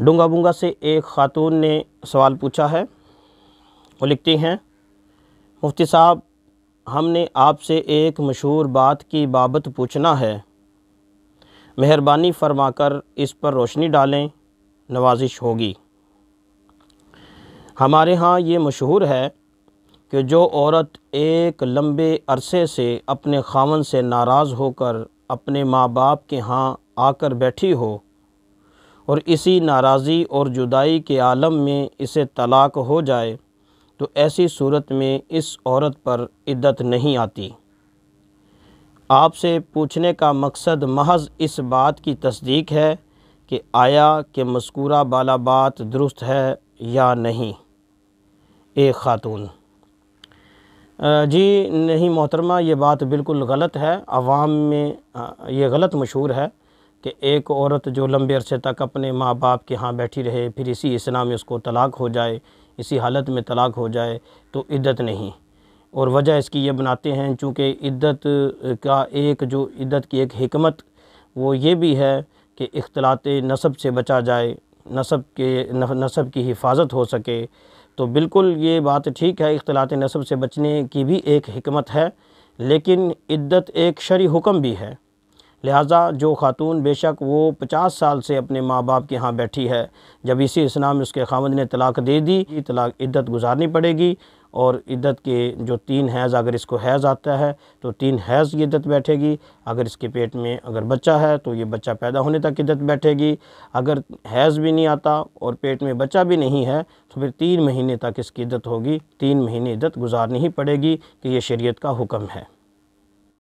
बूंगा से एक ख़ातून ने सवाल पूछा है वो लिखती हैं मुफ्ती साहब हमने आपसे एक मशहूर बात की बाबत पूछना है मेहरबानी फरमाकर इस पर रोशनी डालें नवाजिश होगी हमारे यहाँ ये मशहूर है कि जो औरत एक लंबे अरसे से अपने खावन से नाराज़ होकर अपने माँ बाप के यहाँ आकर बैठी हो और इसी नाराज़ी और जुदाई के आलम में इसे तलाक हो जाए तो ऐसी सूरत में इस औरत पर इद्दत नहीं आती आपसे पूछने का मकसद महज इस बात की तस्दीक है कि आया कि मस्कूरा बाला बात दुरुस्त है या नहीं एक ख़ातून जी नहीं मोहतरमा ये बात बिल्कुल गलत है आवाम में ये गलत मशहूर है कि एक औरत जो लंबे अरसे तक अपने माँ बाप के यहाँ बैठी रहे फिर इसी इसना में उसको तलाक हो जाए इसी हालत में तलाक हो जाए तो इद्दत नहीं और वजह इसकी ये बनाते हैं चूँकि इद्दत का एक जो इद्दत की एक हमत वो ये भी है कि इख्तलात नसब से बचा जाए नसब के नसब की हिफाजत हो सके तो बिल्कुल ये बात ठीक है अख्तलात नसब से बचने की भी एक हमत है लेकिन इद्दत एक शरी हुक्म भी है लिहाजा जो खातून बेशक वो पचास साल से अपने माँ बाप के यहाँ बैठी है जब इसी इस्लाम में उसके खामद ने तलाक दे दी तलाक इद्दत गुजारनी पड़ेगी और इद्दत के जो तीन हैज़ अगर इसको हैज़ आता है तो तीन हैज़ की इद्दत बैठेगी अगर इसके पेट में अगर बच्चा है तो ये बच्चा पैदा होने तक इद्दत बैठेगी अगर हैज़ भी नहीं आता और पेट में बच्चा भी नहीं है तो फिर तीन महीने तक इसकी इद्दत होगी तीन महीने इद्दत गुजारनी ही पड़ेगी कि ये शरीयत का हुक्म है